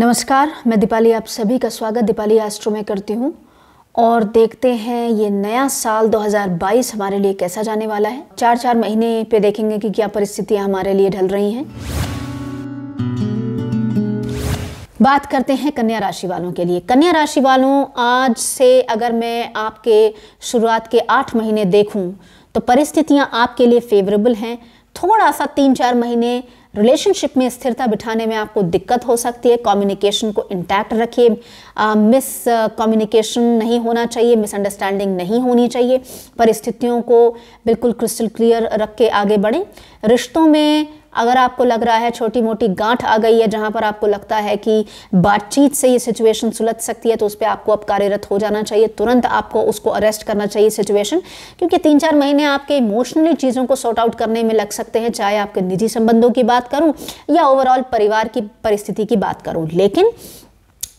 नमस्कार मैं दीपाली आप सभी का स्वागत दीपाली एस्ट्रो में करती हूँ और देखते हैं ये नया साल 2022 हमारे लिए कैसा जाने वाला है चार चार महीने पे देखेंगे कि क्या परिस्थितियाँ हमारे लिए ढल रही हैं बात करते हैं कन्या राशि वालों के लिए कन्या राशि वालों आज से अगर मैं आपके शुरुआत के आठ महीने देखूं तो परिस्थितियां आपके लिए फेवरेबल हैं थोड़ा सा तीन चार महीने रिलेशनशिप में स्थिरता बिठाने में आपको दिक्कत हो सकती है कम्युनिकेशन को इंटैक्ट रखिए मिस कम्युनिकेशन नहीं होना चाहिए मिसअंडरस्टैंडिंग नहीं होनी चाहिए परिस्थितियों को बिल्कुल क्रिस्टल क्लियर रख के आगे बढ़ें रिश्तों में अगर आपको लग रहा है छोटी मोटी गांठ आ गई है जहां पर आपको लगता है कि बातचीत से ये सिचुएशन सुलझ सकती है तो उस पर आपको अब कार्यरत हो जाना चाहिए तुरंत आपको उसको अरेस्ट करना चाहिए सिचुएशन क्योंकि तीन चार महीने आपके इमोशनली चीज़ों को सॉर्ट आउट करने में लग सकते हैं चाहे आपके निजी संबंधों की बात करूँ या ओवरऑल परिवार की परिस्थिति की बात करूँ लेकिन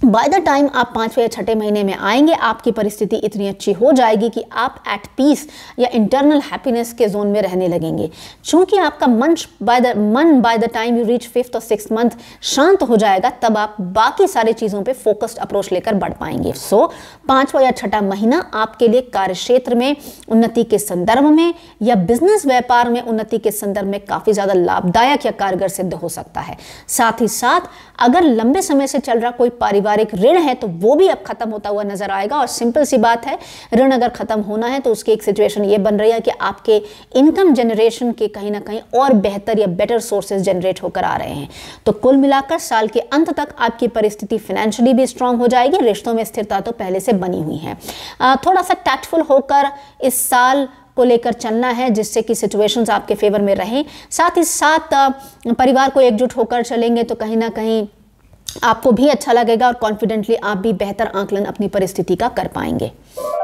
बाय द टाइम आप पाँचवें या छठे महीने में आएंगे आपकी परिस्थिति इतनी अच्छी हो जाएगी कि आप एट पीस या इंटरनल हैप्पीनेस के जोन में रहने लगेंगे चूंकि आपका मन बाय द मन by the time you reach fifth और सिक्स मंथ शांत हो जाएगा तब आप बाकी सारी चीज़ों पे फोकस्ड अप्रोच लेकर बढ़ पाएंगे सो so, पाँचवा या छठा महीना आपके लिए कार्य क्षेत्र में उन्नति के संदर्भ में या बिजनेस व्यापार में उन्नति के संदर्भ में काफ़ी ज़्यादा लाभदायक या कारगर सिद्ध हो सकता है साथ ही साथ अगर लंबे समय से चल रहा कोई पारिवारिक पारिवारिक ऋण है तो वो भी अब खत्म होता हुआ नजर आएगा और सिंपल सी बात है ऋण अगर खत्म होना है तो उसकी एक सिचुएशन ये बन रही है कि आपके इनकम जनरेशन के कहीं ना कहीं और बेहतर या बेटर सोर्सेज जनरेट होकर आ रहे हैं तो कुल मिलाकर साल के अंत तक आपकी परिस्थिति फाइनेंशियली भी स्ट्रांग हो जाएगी रिश्तों में स्थिरता तो पहले से बनी हुई है थोड़ा सा टैक्टफुल होकर इस साल को लेकर चलना है जिससे कि सिचुएशंस आपके फेवर में रहें साथ ही साथ परिवार को एकजुट होकर चलेंगे तो कहीं ना कहीं आपको भी अच्छा लगेगा और कॉन्फिडेंटली आप भी बेहतर आंकलन अपनी परिस्थिति का कर पाएंगे